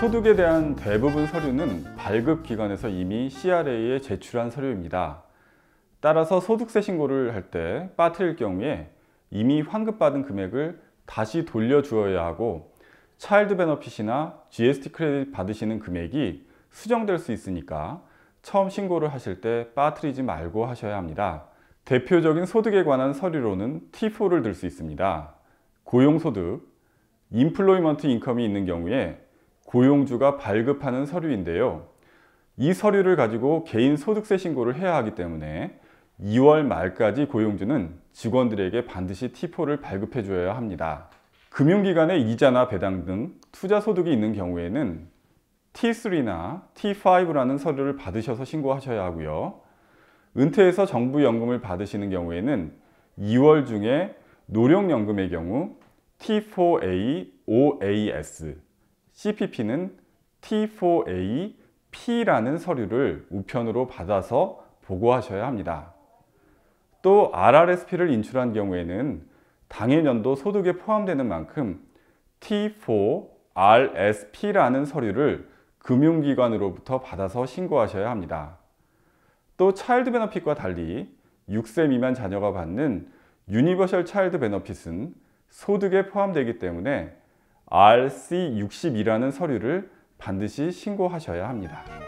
소득에 대한 대부분 서류는 발급 기관에서 이미 CRA에 제출한 서류입니다. 따라서 소득세 신고를 할 때 빠뜨릴 경우에 이미 환급받은 금액을 다시 돌려주어야 하고 차일드 베너핏이나 GST 크레딧 받으시는 금액이 수정될 수 있으니까 처음 신고를 하실 때 빠뜨리지 말고 하셔야 합니다. 대표적인 소득에 관한 서류로는 T4를 들 수 있습니다. 고용소득, 인플로이먼트 인컴이 있는 경우에 고용주가 발급하는 서류인데요. 이 서류를 가지고 개인 소득세 신고를 해야 하기 때문에 2월 말까지 고용주는 직원들에게 반드시 T4를 발급해 줘야 합니다. 금융기관의 이자나 배당 등 투자 소득이 있는 경우에는 T3나 T5라는 서류를 받으셔서 신고하셔야 하고요. 은퇴해서 정부연금을 받으시는 경우에는 2월 중에 노령연금의 경우 T4A, OAS CPP는 T4AP라는 서류를 우편으로 받아서 보고하셔야 합니다. 또 RRSP를 인출한 경우에는 당해 연도 소득에 포함되는 만큼 T4RSP라는 서류를 금융기관으로부터 받아서 신고하셔야 합니다. 또 차일드 베너핏과 달리 6세 미만 자녀가 받는 유니버셜 차일드 베너핏은 소득에 포함되기 때문에 RC60이라는 서류를 반드시 신고하셔야 합니다.